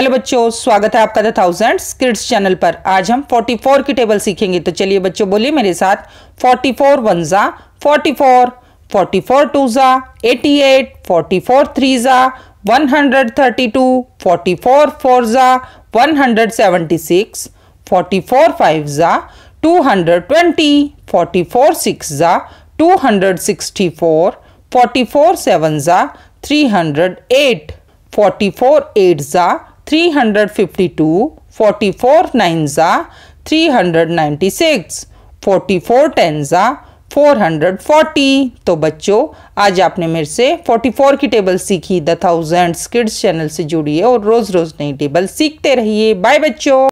hello बच्चों स्वागत है आपका द थाउजेंड किड्स चैनल पर आज हम 44 की टेबल सीखेंगे तो चलिए बच्चों बोलिए मेरे साथ 44 फोर वन ज़ा forty four forty four two ज़ा eighty eight forty four three ज़ा one hundred thirty two forty four four ज़ा one hundred seventy six forty four five ज़ा two hundred twenty forty four six ज़ा two hundred sixty four forty four seven ज़ा three hundred eight forty four eight ज़ा 352, 44 nines are 396, 44 four hundred forty तो बच्चों आज आपने मेरे से 44 की टेबल सीखी द थाउजेंड्स किड्स चैनल से जुड़िए और रोज़ रोज़ नई टेबल सीखते रहिए बाय बच्चों